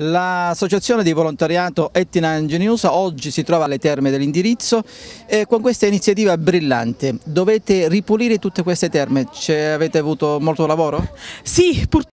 L'associazione di volontariato Etina Ingeniusa oggi si trova alle terme dell'indirizzo e con questa iniziativa brillante dovete ripulire tutte queste terme, avete avuto molto lavoro? Sì, purtroppo.